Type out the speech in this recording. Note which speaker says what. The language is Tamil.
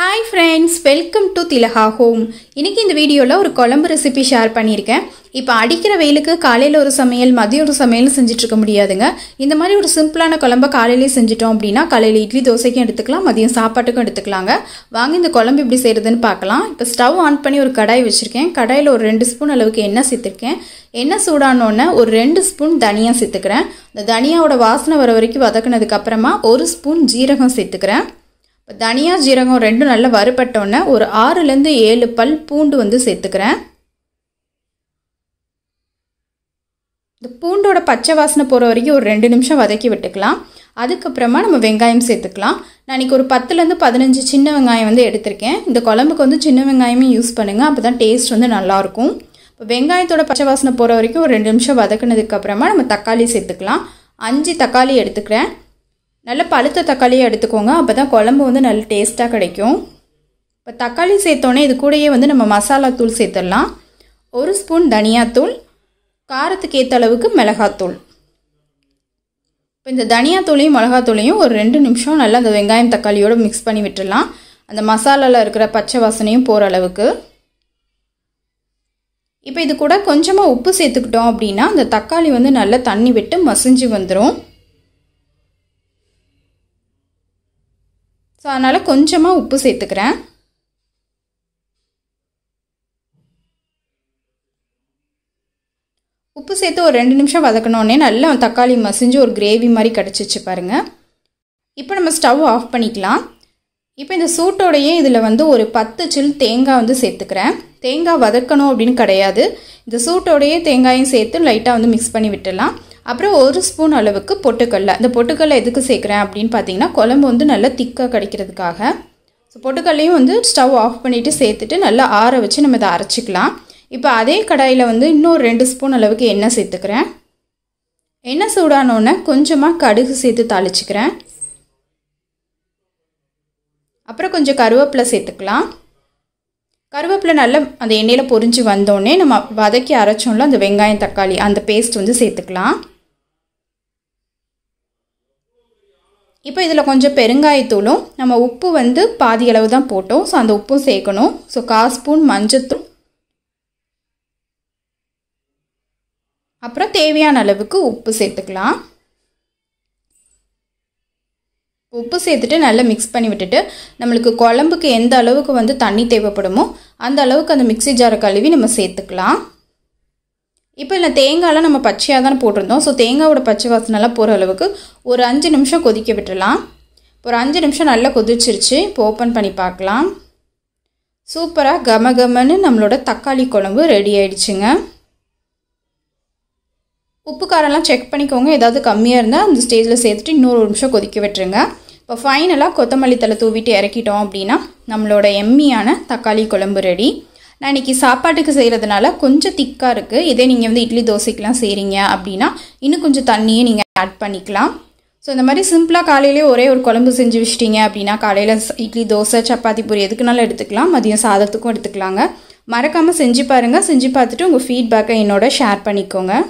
Speaker 1: hi friends welcome to Thilaga home இன்றைக்கி இந்த வீடியோவில் ஒரு குழம்பு ரெசிபி ஷேர் பண்ணியிருக்கேன் இப்போ அடிக்கிற வெயிலுக்கு காலையில் ஒரு சமையல் மதியம் ஒரு சமையல் செஞ்சுட்ருக்க முடியாதுங்க இந்த மாதிரி ஒரு சிம்பிளான குழம்பை காலையிலே செஞ்சிட்டோம் அப்படின்னா காலையில் இட்லி தோசைக்கும் எடுத்துக்கலாம் மதியம் சாப்பாட்டுக்கும் எடுத்துக்கலாங்க வாங்க இந்த குழம்பு இப்படி செய்கிறதுன்னு பார்க்கலாம் இப்போ ஸ்டவ் ஆன் பண்ணி ஒரு கடாய் வச்சுருக்கேன் கடாயில் ஒரு ரெண்டு ஸ்பூன் அளவுக்கு எண்ணெய் சேர்த்துருக்கேன் எண்ணெய் சூடானோன்னே ஒரு ரெண்டு ஸ்பூன் தனியாக சேர்த்துக்கிறேன் இந்த தனியாவோட வாசனை வர வரைக்கும் வதக்குனதுக்கப்புறமா ஒரு ஸ்பூன் ஜீரகம் சேர்த்துக்கிறேன் இப்போ தனியா ஜீரகம் ரெண்டும் நல்லா வறுபட்டோன்னே ஒரு ஆறுலேருந்து ஏழு பல் பூண்டு வந்து சேர்த்துக்கிறேன் இந்த பூண்டோட பச்சை வாசனை போகிற வரைக்கும் ஒரு ரெண்டு நிமிஷம் வதக்கி விட்டுக்கலாம் அதுக்கப்புறமா நம்ம வெங்காயம் சேர்த்துக்கலாம் நான் இன்றைக்கி ஒரு பத்துலேருந்து பதினஞ்சு சின்ன வெங்காயம் வந்து எடுத்திருக்கேன் இந்த குழம்புக்கு வந்து சின்ன வெங்காயமே யூஸ் பண்ணுங்கள் அப்போ தான் டேஸ்ட் வந்து நல்லாயிருக்கும் இப்போ வெங்காயத்தோட பச்சை வாசனை போகிற வரைக்கும் ஒரு ரெண்டு நிமிஷம் வதக்குனதுக்கப்புறமா நம்ம தக்காளி சேர்த்துக்கலாம் அஞ்சு தக்காளி எடுத்துக்கிறேன் நல்ல பழுத்த தக்காளியை எடுத்துக்கோங்க அப்போ தான் குழம்பு வந்து நல்ல டேஸ்ட்டாக கிடைக்கும் இப்போ தக்காளி சேர்த்தோன்னே இது கூடயே வந்து நம்ம மசாலா தூள் சேர்த்துடலாம் ஒரு ஸ்பூன் தனியாத்தூள் காரத்துக்கு ஏற்ற அளவுக்கு மிளகாத்தூள் இப்போ இந்த தனியாத்தூளையும் மிளகாத்தூளையும் ஒரு ரெண்டு நிமிஷம் நல்லா அந்த வெங்காயம் தக்காளியோடு மிக்ஸ் பண்ணி விட்டுடலாம் அந்த மசாலாவில் இருக்கிற பச்சை வாசனையும் போகிற அளவுக்கு இப்போ இது கூட கொஞ்சமாக உப்பு சேர்த்துக்கிட்டோம் அப்படின்னா அந்த தக்காளி வந்து நல்லா தண்ணி விட்டு மசிஞ்சு வந்துடும் ஸோ அதனால் கொஞ்சமாக உப்பு சேர்த்துக்கிறேன் உப்பு சேர்த்து ஒரு ரெண்டு நிமிஷம் வதக்கணுன்னே நல்லா தக்காளி மசிஞ்சு ஒரு கிரேவி மாதிரி கிடச்சிச்சு பாருங்கள் இப்போ நம்ம ஸ்டவ் ஆஃப் பண்ணிக்கலாம் இப்போ இந்த சூட்டோடையே இதில் வந்து ஒரு பத்து சில் தேங்காய் வந்து சேர்த்துக்கிறேன் தேங்காய் வதக்கணும் அப்படின்னு கிடையாது இந்த சூட்டோடையே தேங்காயும் சேர்த்து லைட்டாக வந்து மிக்ஸ் பண்ணி விட்டுடலாம் அப்புறம் ஒரு ஸ்பூன் அளவுக்கு பொட்டுக்கடலை இந்த பொட்டுக்கடலை எதுக்கு சேர்க்குறேன் அப்படின்னு பார்த்தீங்கன்னா குழம்பு வந்து நல்லா திக்காக கிடைக்கிறதுக்காக ஸோ பொட்டுக்கடலையும் வந்து ஸ்டவ் ஆஃப் பண்ணிவிட்டு சேர்த்துட்டு நல்லா ஆற வச்சு நம்ம இதை அரைச்சிக்கலாம் இப்போ அதே கடாயில் வந்து இன்னும் ரெண்டு ஸ்பூன் அளவுக்கு எண்ணெய் சேர்த்துக்கிறேன் எண்ணெய் சூடானோடனே கொஞ்சமாக கடுகு சேர்த்து தாளிச்சுக்கிறேன் அப்புறம் கொஞ்சம் கருவேப்பிலை சேர்த்துக்கலாம் கருவேப்பிலை நல்லா அந்த எண்ணெயில் பொறிஞ்சு வந்தோடனே நம்ம வதக்கி அரைச்சோம்ல அந்த வெங்காயம் தக்காளி அந்த பேஸ்ட் வந்து சேர்த்துக்கலாம் இப்போ இதில் கொஞ்சம் பெருங்காயத்தூளும் நம்ம உப்பு வந்து பாதி அளவு தான் போட்டோம் ஸோ அந்த உப்பும் சேர்க்கணும் ஸோ கால் ஸ்பூன் மஞ்சத்தூள் அப்புறம் தேவையான அளவுக்கு உப்பு சேர்த்துக்கலாம் உப்பு சேர்த்துட்டு நல்லா மிக்ஸ் பண்ணி விட்டுட்டு நம்மளுக்கு குழம்புக்கு எந்த அளவுக்கு வந்து தண்ணி தேவைப்படுமோ அந்த அளவுக்கு அந்த மிக்சி ஜாரை கழுவி நம்ம சேர்த்துக்கலாம் இப்போ இல்லை தேங்காயெலாம் நம்ம பச்சையாக தானே போட்டிருந்தோம் ஸோ தேங்காயோட பச்சை வாசனைலாம் போகிற அளவுக்கு ஒரு அஞ்சு நிமிஷம் கொதிக்க விட்டுடலாம் ஒரு அஞ்சு நிமிஷம் நல்லா கொதிச்சிருச்சு இப்போ ஓப்பன் பண்ணி பார்க்கலாம் சூப்பராக கம கமன்னு நம்மளோட தக்காளி குழம்பு ரெடி ஆயிடுச்சுங்க உப்பு காரம்லாம் செக் பண்ணிக்கோங்க ஏதாவது கம்மியாக இருந்தால் அந்த ஸ்டேஜில் சேர்த்துட்டு இன்னொரு நிமிஷம் கொதிக்க விட்டுருங்க இப்போ ஃபைனலாக கொத்தமல்லி தலை தூவிட்டு இறக்கிட்டோம் அப்படின்னா நம்மளோட எம்மியான தக்காளி குழம்பு ரெடி நான் இன்றைக்கி சாப்பாட்டுக்கு செய்கிறதுனால கொஞ்சம் திக்காக இருக்குது இதே நீங்கள் வந்து இட்லி தோசைக்கெலாம் செய்கிறீங்க அப்படின்னா இன்னும் கொஞ்சம் தண்ணியே நீங்கள் ஆட் பண்ணிக்கலாம் ஸோ இந்த மாதிரி சிம்பிளாக காலையிலே ஒரே ஒரு குழம்பு செஞ்சு வச்சிட்டிங்க அப்படின்னா காலையில் இட்லி தோசை சப்பாத்தி பூரி எதுக்குனாலும் எடுத்துக்கலாம் மதியம் சாதத்துக்கும் எடுத்துக்கலாங்க மறக்காமல் செஞ்சு பாருங்கள் செஞ்சு பார்த்துட்டு உங்கள் ஃபீட்பேக்கை என்னோட ஷேர் பண்ணிக்கோங்க